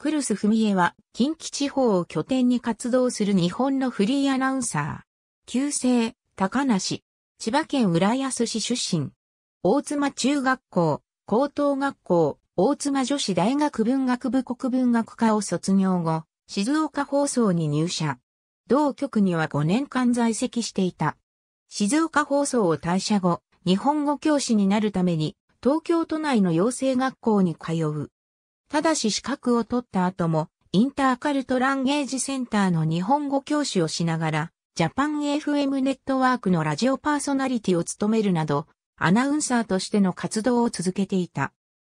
クルス・フミエは近畿地方を拠点に活動する日本のフリーアナウンサー。旧姓、高梨。千葉県浦安市出身。大妻中学校、高等学校、大妻女子大学文学部国文学科を卒業後、静岡放送に入社。同局には5年間在籍していた。静岡放送を退社後、日本語教師になるために、東京都内の養成学校に通う。ただし資格を取った後も、インターカルトランゲージセンターの日本語教師をしながら、ジャパン FM ネットワークのラジオパーソナリティを務めるなど、アナウンサーとしての活動を続けていた。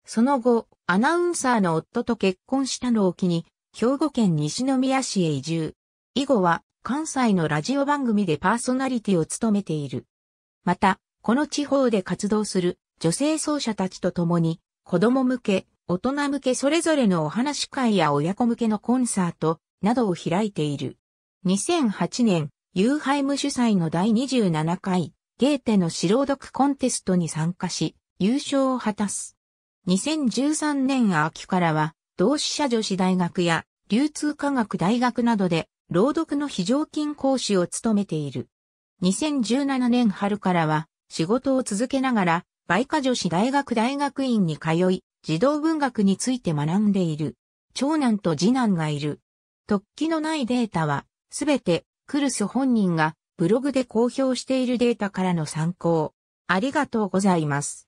その後、アナウンサーの夫と結婚したのを機に、兵庫県西宮市へ移住。以後は、関西のラジオ番組でパーソナリティを務めている。また、この地方で活動する女性奏者たちと共に、子供向け、大人向けそれぞれのお話会や親子向けのコンサートなどを開いている。2008年、ユーハイム主催の第27回ゲーテの素朗読コンテストに参加し、優勝を果たす。2013年秋からは、同志社女子大学や流通科学大学などで朗読の非常勤講師を務めている。2017年春からは仕事を続けながら、梅花女子大学大学院に通い、児童文学について学んでいる。長男と次男がいる。突起のないデータは、すべて、クルス本人がブログで公表しているデータからの参考。ありがとうございます。